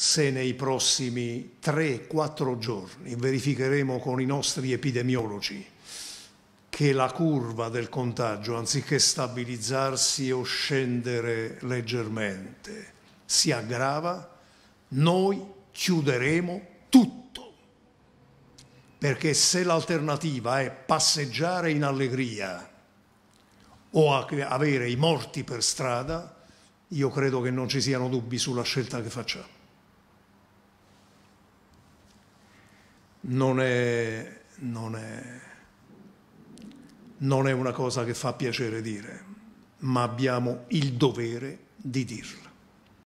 se nei prossimi 3-4 giorni verificheremo con i nostri epidemiologi che la curva del contagio, anziché stabilizzarsi o scendere leggermente, si aggrava, noi chiuderemo tutto. Perché se l'alternativa è passeggiare in allegria o avere i morti per strada, io credo che non ci siano dubbi sulla scelta che facciamo. non è, non è, non è una cosa che fa piacere dire, ma abbiamo il dovere di dirla.